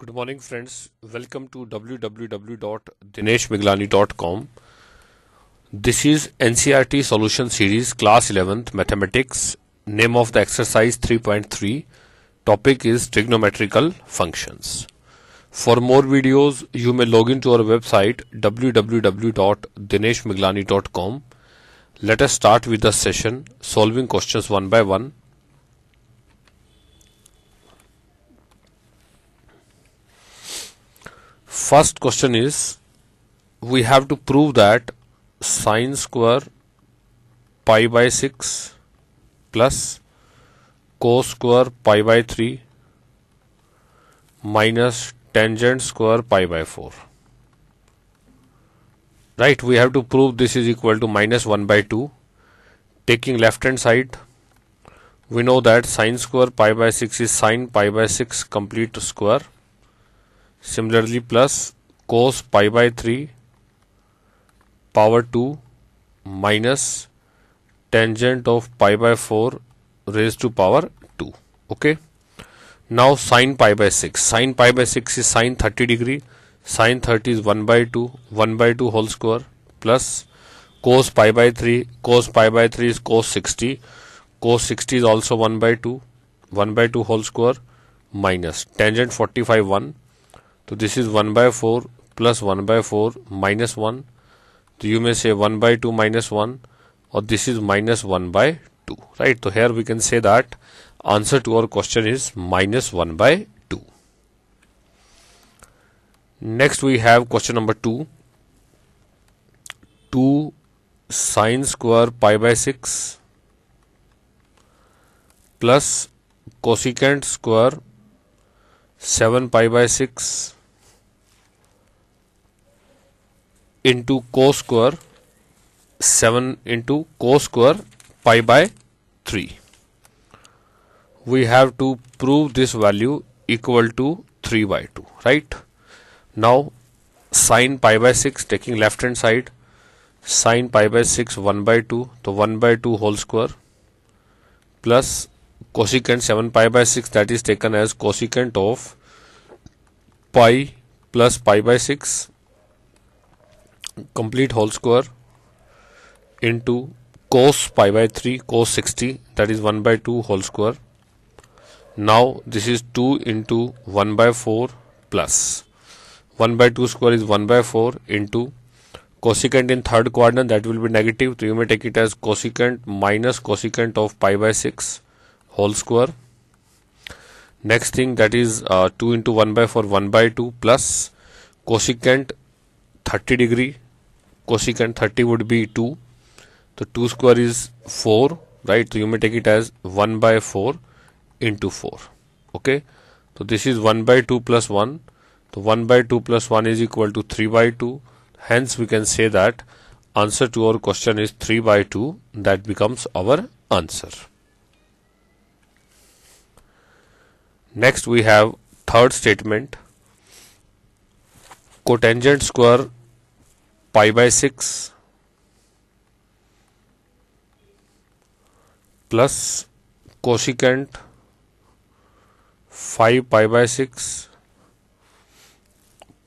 Good morning friends. Welcome to www.dineshmiglani.com. This is NCRT solution series class 11th mathematics. Name of the exercise 3.3. Topic is trigonometrical functions. For more videos you may log into our website www.dineshmiglani.com. Let us start with the session solving questions one by one. First question is we have to prove that sine square pi by 6 plus cos square pi by 3 minus tangent square pi by 4 right we have to prove this is equal to minus 1 by 2 taking left hand side we know that sine square pi by 6 is sine pi by 6 complete square similarly plus cos pi by 3 power 2 minus tangent of pi by 4 raised to power 2 okay now sine pi by 6 sine pi by 6 is sine 30 degree sine 30 is 1 by 2 1 by 2 whole square plus cos pi by 3 cos pi by 3 is cos 60 cos 60 is also 1 by 2 1 by 2 whole square minus tangent 45 1 so this is one by four plus one by four minus one. Minus one may say 1 by 2 minus 1 or this is minus 1 by 2 right so here we can say that answer to our question is minus 1 by 2 next we have question number 2 2 sine square pi by 6 plus cosecant square 7 pi by 6 into cos square 7 into cos square pi by 3 we have to prove this value equal to 3 by 2 right now sine pi by 6 taking left hand side sine pi by 6 1 by 2 so 1 by 2 whole square plus cosecant 7 pi by 6 that is taken as cosecant of pi plus pi by 6 complete whole square into cos pi by 3 cos 60 that is 1 by 2 whole square now this is 2 into 1 by 4 plus 1 by 2 square is 1 by 4 into cosecant in third quadrant that will be negative so you may take it as cosecant minus cosecant of pi by 6 whole square next thing that is uh, 2 into 1 by 4 1 by 2 plus cosecant 30 degree cosecant 30 would be 2 so 2 square is 4 right so you may take it as 1 by 4 into 4 okay so this is 1 by 2 plus 1 so 1 by 2 plus 1 is equal to 3 by 2 hence we can say that answer to our question is 3 by 2 that becomes our answer next we have third statement cotangent square pi by 6 plus cosecant 5 pi by 6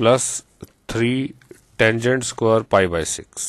plus 3 tangent square pi by 6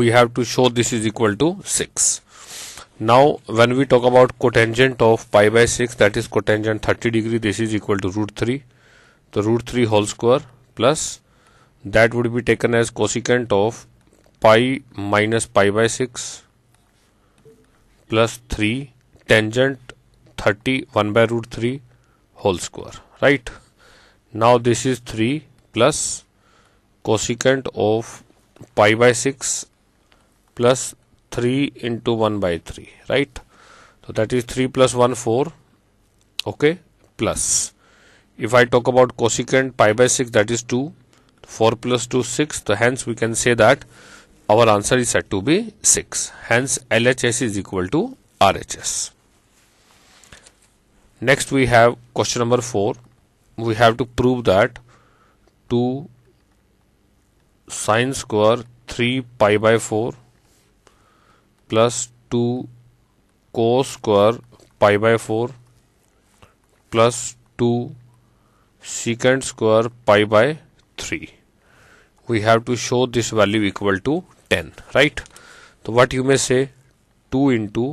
we have to show this is equal to 6 now when we talk about cotangent of pi by 6 that is cotangent 30 degree this is equal to root 3 the root 3 whole square plus that would be taken as cosecant of pi minus pi by 6 plus 3 tangent 30 1 by root 3 whole square right now this is 3 plus cosecant of pi by 6 plus 3 into 1 by 3 right so that is 3 plus 1 4 okay plus if I talk about cosecant pi by 6 that is 2 4 plus 2 6 so hence we can say that our answer is said to be 6 hence LHS is equal to RHS next we have question number 4 we have to prove that 2 sine square 3 pi by 4 plus 2 cos square pi by 4 plus 2 secant square pi by 3 we have to show this value equal to 10 right so what you may say 2 into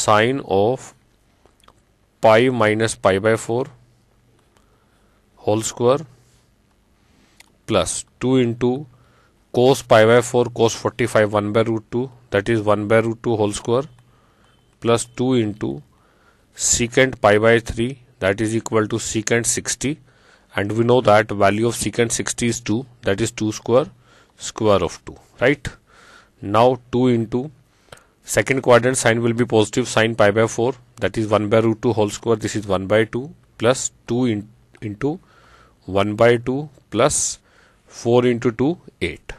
sine of pi minus pi by 4 whole square plus 2 into cos pi by 4 cos 45 1 by root 2 that is 1 by root 2 whole square plus 2 into secant pi by 3 that is equal to secant 60 and we know that value of secant 60 is 2 that is 2 square square of 2 right now 2 into second quadrant sine will be positive sine pi by 4 that is 1 by root 2 whole square this is 1 by 2 plus 2 in, into 1 by 2 plus 4 into 2 8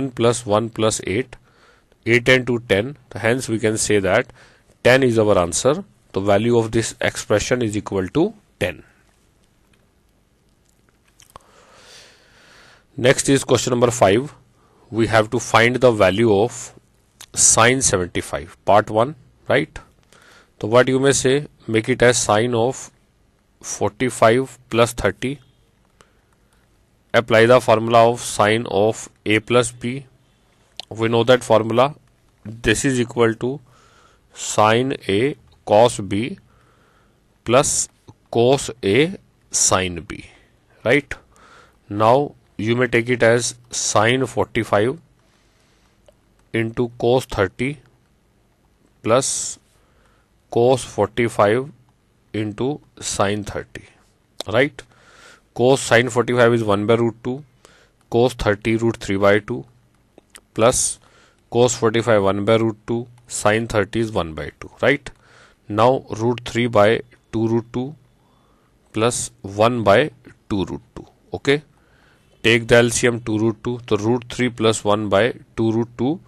1 plus 1 plus 8 8 into 10 so hence we can say that 10 is our answer the value of this expression is equal to 10 Next is question number 5. We have to find the value of sine 75 part 1 right. So what you may say make it as sine of 45 plus 30 apply the formula of sine of a plus b we know that formula this is equal to sine a cos b plus cos a sine b right now you may take it as sine 45 into cos 30 plus cos 45 into sine 30 right cos sine 45 is 1 by root 2 cos 30 root 3 by 2 plus cos 45 1 by root 2 sine 30 is 1 by 2 right now root 3 by 2 root 2 plus 1 by 2 root 2 okay Take the LCM 2 root 2. So root 3 plus 1 by 2 root 2.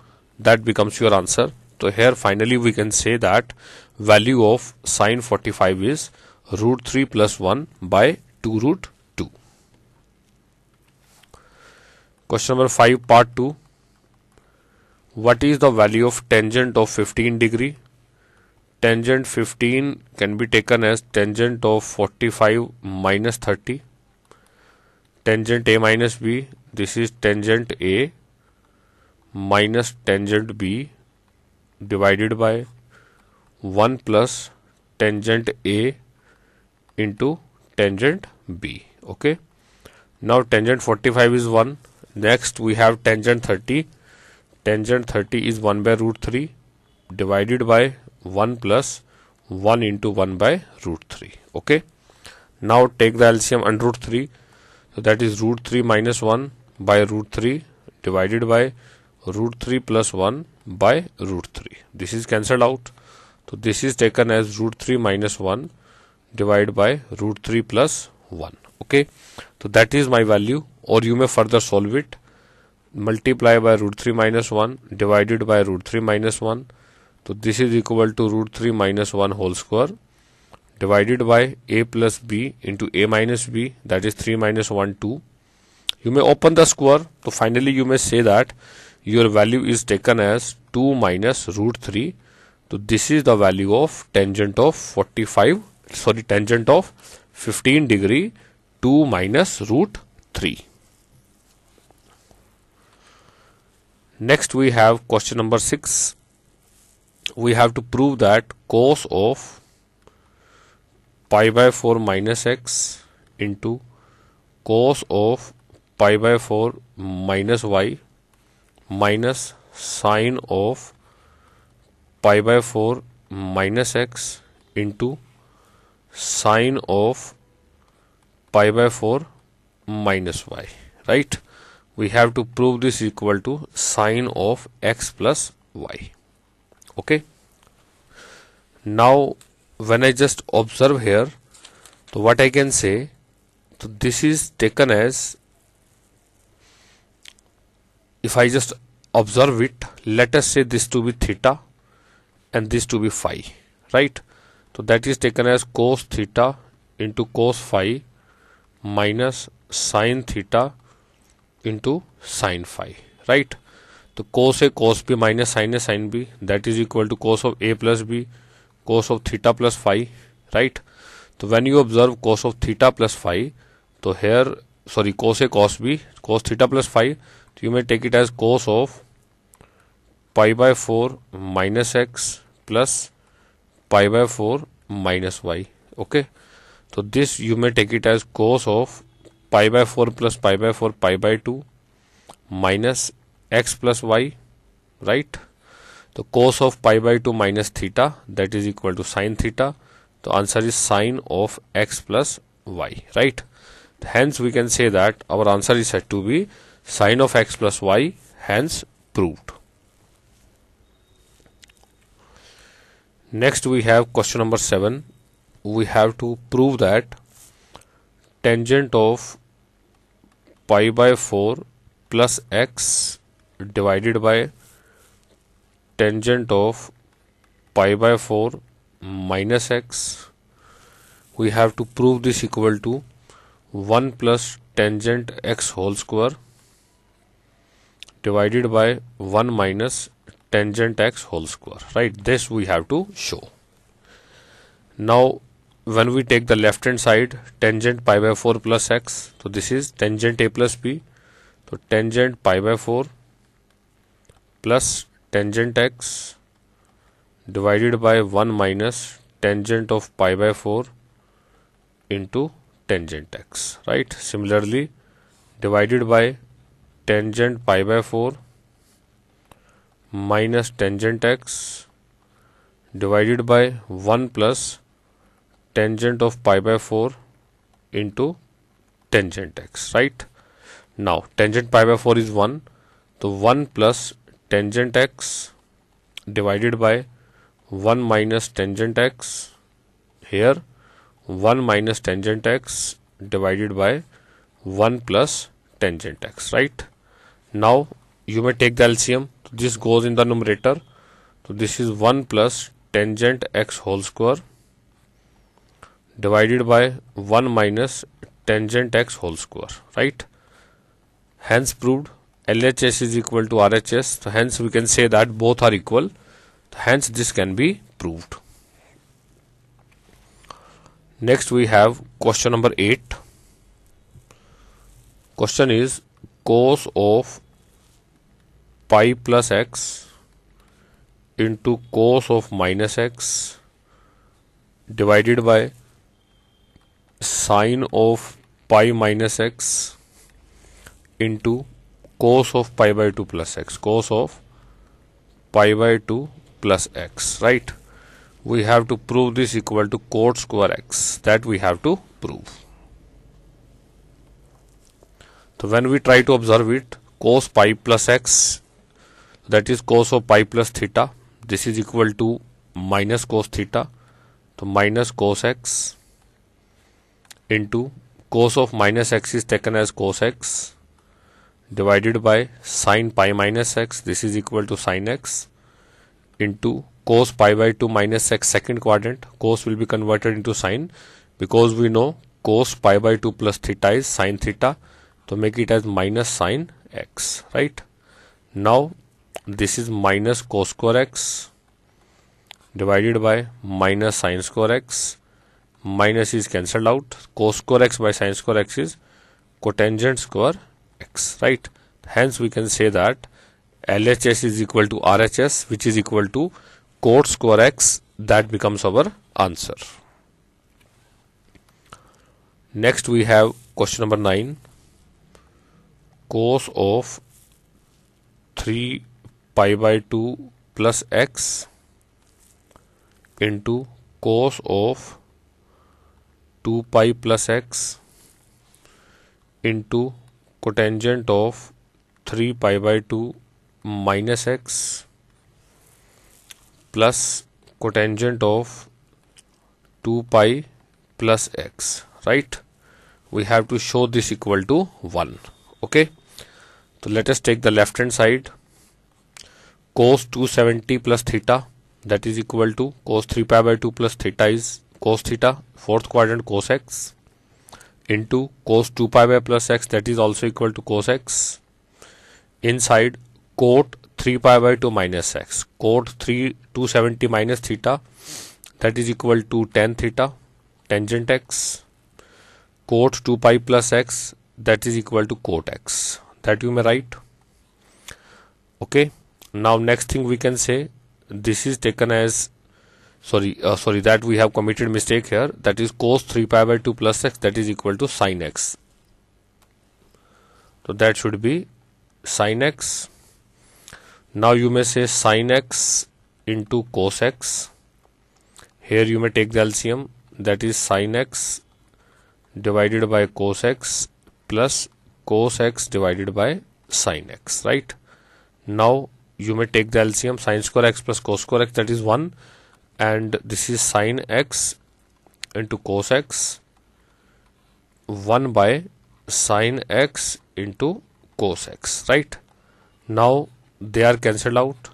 That becomes your answer. So here finally we can say that value of sine 45 is root 3 plus 1 by 2 root 2. Question number 5 part 2. What is the value of tangent of 15 degree? Tangent 15 can be taken as tangent of 45 minus 30 tangent a minus b this is tangent a minus tangent b divided by 1 plus tangent a into tangent b okay now tangent 45 is 1 next we have tangent 30 tangent 30 is 1 by root 3 divided by 1 plus 1 into 1 by root 3 okay now take the LCM and root 3 so that is root 3 minus 1 by root 3 divided by root 3 plus 1 by root 3. This is cancelled out. So this is taken as root 3 minus 1 divided by root 3 plus 1. Okay. So that is my value or you may further solve it. Multiply by root 3 minus 1 divided by root 3 minus 1. So this is equal to root 3 minus 1 whole square divided by a plus b into a minus b that is 3 minus 1 2 you may open the square so finally you may say that your value is taken as 2 minus root 3 so this is the value of tangent of 45 sorry tangent of 15 degree 2 minus root 3 next we have question number 6 we have to prove that cos of pi by 4 minus x into cos of pi by 4 minus y minus sine of pi by 4 minus x into sine of pi by 4 minus y right we have to prove this equal to sine of x plus y okay now when I just observe here so what I can say so this is taken as if I just observe it let us say this to be theta and this to be phi right so that is taken as cos theta into cos phi minus sin theta into sin phi right So cos a cos b minus sin a sin b that is equal to cos of a plus b cos of theta plus phi right so when you observe cos of theta plus phi so here sorry cos a cos b cos theta plus phi so you may take it as cos of pi by 4 minus x plus pi by 4 minus y okay so this you may take it as cos of pi by 4 plus pi by 4 pi by 2 minus x plus y right the cos of pi by 2 minus theta that is equal to sine theta the answer is sine of x plus y right hence we can say that our answer is said to be sine of x plus y hence proved next we have question number 7 we have to prove that tangent of pi by 4 plus x divided by tangent of pi by 4 minus x we have to prove this equal to 1 plus tangent x whole square divided by 1 minus tangent x whole square right this we have to show now when we take the left hand side tangent pi by 4 plus x so this is tangent a plus b so tangent pi by 4 plus tangent x divided by 1 minus tangent of pi by 4 into tangent x right similarly divided by tangent pi by 4 minus tangent x divided by 1 plus tangent of pi by 4 into tangent x right now tangent pi by 4 is 1 so 1 plus tangent x divided by 1 minus tangent x here 1 minus tangent x divided by 1 plus tangent x right now you may take the LCM this goes in the numerator so this is 1 plus tangent x whole square divided by 1 minus tangent x whole square right hence proved LHS is equal to RHS. So hence we can say that both are equal. Hence this can be proved. Next we have question number 8. Question is cos of pi plus x into cos of minus x divided by sine of pi minus x into cos of pi by 2 plus x cos of pi by 2 plus x right we have to prove this equal to cot square x that we have to prove so when we try to observe it cos pi plus x that is cos of pi plus theta this is equal to minus cos theta so minus cos x into cos of minus x is taken as cos x divided by sine pi minus x this is equal to sine x into cos pi by 2 minus x second quadrant cos will be converted into sine because we know cos pi by 2 plus theta is sine theta so make it as minus sine x right now this is minus cos square x divided by minus sine square x minus is cancelled out cos square x by sine square x is cotangent square x right hence we can say that LHS is equal to RHS which is equal to cos square x that becomes our answer next we have question number 9 cos of 3 pi by 2 plus x into cos of 2 pi plus x into cotangent of 3 pi by 2 minus x plus cotangent of 2 pi plus x right we have to show this equal to 1 okay so let us take the left hand side cos 270 plus theta that is equal to cos 3 pi by 2 plus theta is cos theta fourth quadrant cos x into cos 2 pi by plus x that is also equal to cos x inside cot 3 pi by 2 minus x cot 3 270 minus theta that is equal to tan theta tangent x cot 2 pi plus x that is equal to cot x that you may write okay now next thing we can say this is taken as sorry uh, sorry that we have committed mistake here that is cos 3 pi by 2 plus x that is equal to sine x so that should be sine x now you may say sine x into cos x here you may take the LCM that is sine x divided by cos x plus cos x divided by sine x right now you may take the LCM sine square x plus cos square x that is 1 and this is sine x into cos x 1 by sine x into cos x right now they are cancelled out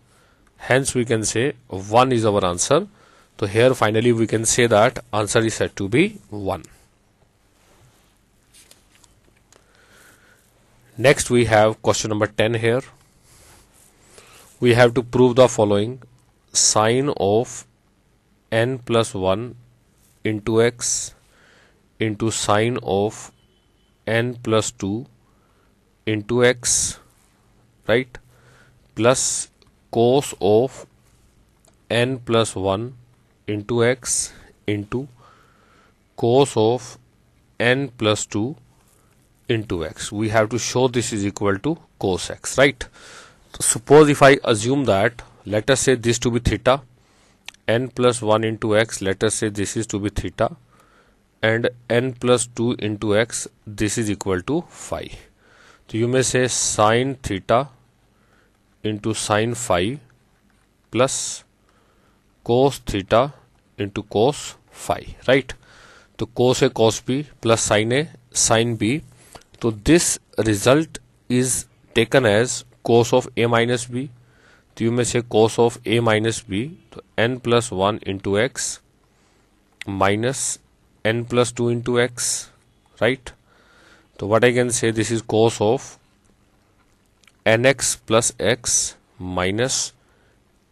hence we can say 1 is our answer so here finally we can say that answer is said to be 1 next we have question number 10 here we have to prove the following sine of n plus 1 into x into sine of n plus 2 into x right plus cos of n plus 1 into x into cos of n plus 2 into x we have to show this is equal to cos x right suppose if i assume that let us say this to be theta n plus 1 into x let us say this is to be theta and n plus 2 into x this is equal to phi so you may say sine theta into sine phi plus cos theta into cos phi right So cos a cos b plus sine a sine b so this result is taken as cos of a minus b तो you may say cos of A minus b तो n plus one into x minus n plus two into x right तो what I can say this is cos of n x plus x minus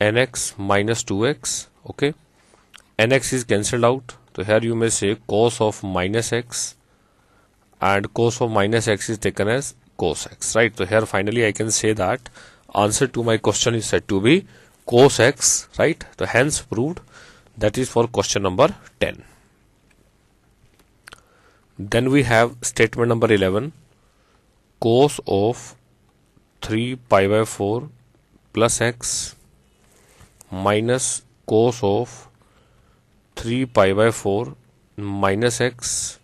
n x minus two x okay n x is cancelled out तो here you may say cos of minus x and cos of minus x is taken as cos x right तो here finally I can say that answer to my question is said to be cos x, right? So hence proved that is for question number 10. Then we have statement number 11 cos of 3 pi by 4 plus x minus cos of 3 pi by 4 minus x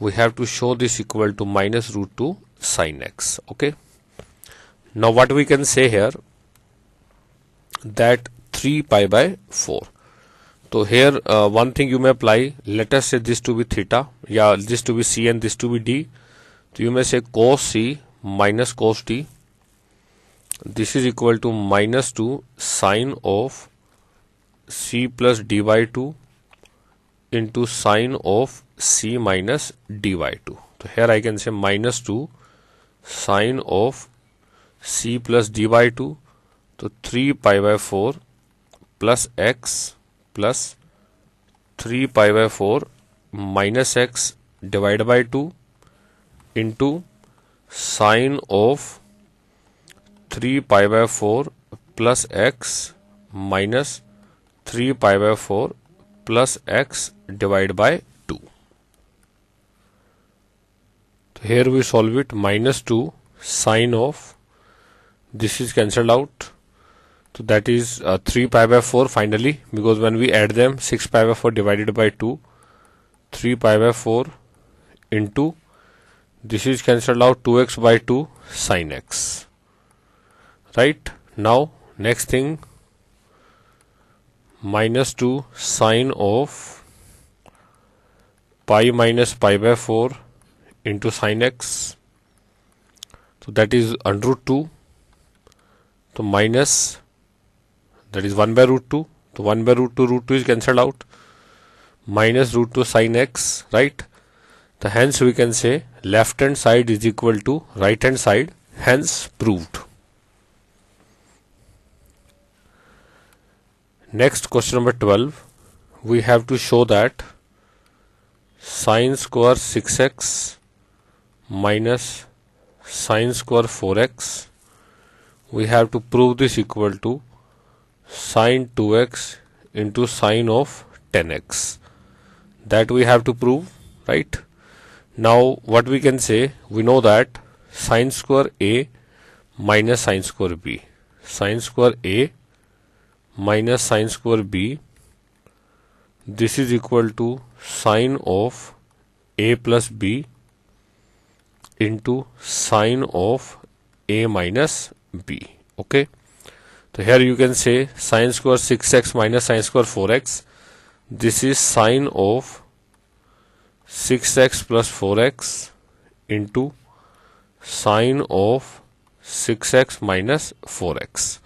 we have to show this equal to minus root 2 sine x okay now what we can say here that 3 pi by 4. So here uh, one thing you may apply let us say this to be theta yeah this to be c and this to be d. So you may say cos c minus cos d this is equal to minus 2 sine of c plus d by 2 into sine of c minus d by 2. So here I can say minus 2 sine of C plus D by two तो three pi by four plus x plus three pi by four minus x divide by two into sine of three pi by four plus x minus three pi by four plus x divide by two तो here we solve it minus two sine of this is cancelled out so that is uh, 3 pi by 4 finally because when we add them 6 pi by 4 divided by 2 3 pi by 4 into this is cancelled out 2x by 2 sine x right now next thing minus 2 sine of pi minus pi by 4 into sine x so that is under root 2 तो minus that is one by root two तो one by root two root two is cancelled out minus root two sine x right तो hence we can say left hand side is equal to right hand side hence proved next question number 12 we have to show that sine square 6x minus sine square 4x we have to prove this equal to sine 2x into sine of 10x that we have to prove right now what we can say we know that sine square a minus sine square b sine square a minus sine square b this is equal to sine of a plus b into sine of a minus b okay so here you can say sine square 6x minus sine square 4x this is sine of 6x plus 4x into sine of 6x minus 4x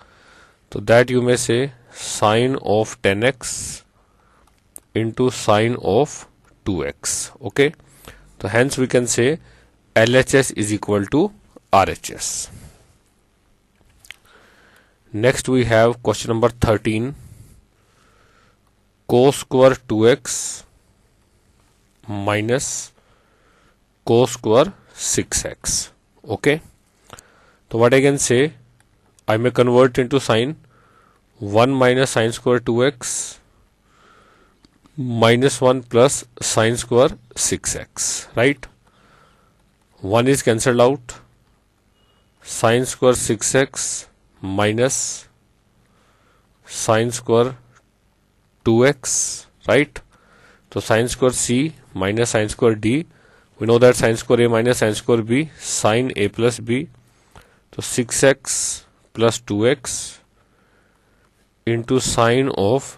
so that you may say sine of 10x into sine of 2x okay so hence we can say LHS is equal to RHS Next we have question number 13 cos square 2x minus cos square 6x okay so what I can say I may convert into sine 1 minus sine square 2x minus 1 plus sine square 6x right 1 is cancelled out sine square 6x minus sine square two x right तो sine square C minus sine square D we know that sine square A minus sine square B sine A plus B तो six x plus two x into sine of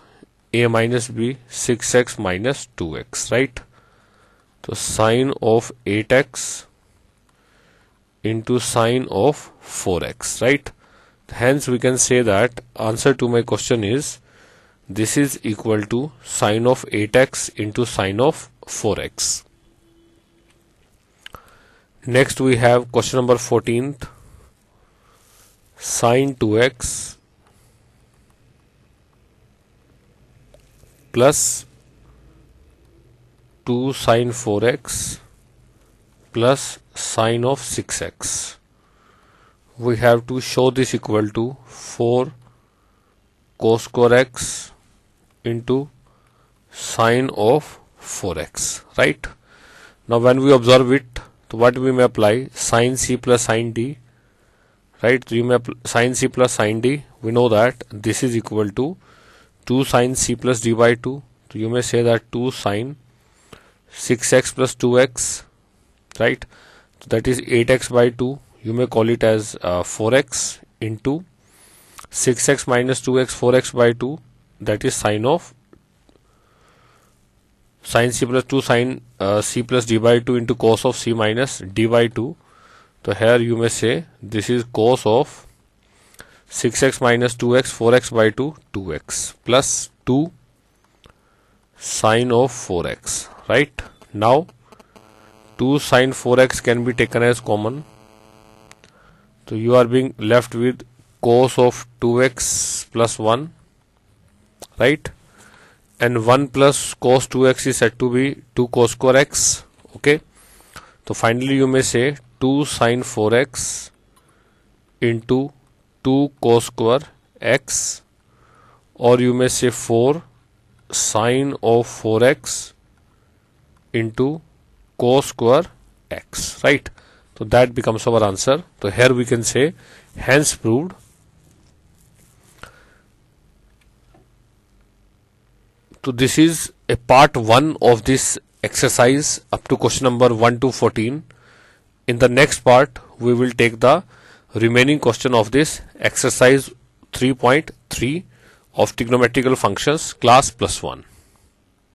A minus B six x minus two x right तो sine of eight x into sine of four x right Hence we can say that answer to my question is this is equal to sine of 8x into sine of 4x. Next we have question number 14 sine 2x plus 2 sine 4x plus sine of 6x we have to show this equal to 4 cos square x into sine of 4x right now when we observe it so what we may apply sine c plus sine d right so you may sine c plus sine d we know that this is equal to 2 sine c plus d by 2 so you may say that 2 sine 6x plus 2x right so that is 8x by 2 you may call it as uh, 4x into 6x minus 2x 4x by 2 that is sine of sine c plus 2 sine uh, c plus d by 2 into cos of c minus d by 2 so here you may say this is cos of 6x minus 2x 4x by 2 2x plus 2 sine of 4x right now 2 sine 4x can be taken as common so you are being left with cos of 2x plus 1, right? And 1 plus cos 2x is said to be 2 cos square x, okay? So finally you may say 2 sine 4x into 2 cos square x or you may say 4 sine of 4x into cos square x right so that becomes our answer. So here we can say hence proved So this is a part 1 of this exercise up to question number 1 to 14. In the next part, we will take the remaining question of this exercise 3.3 of trigonometrical functions class plus 1.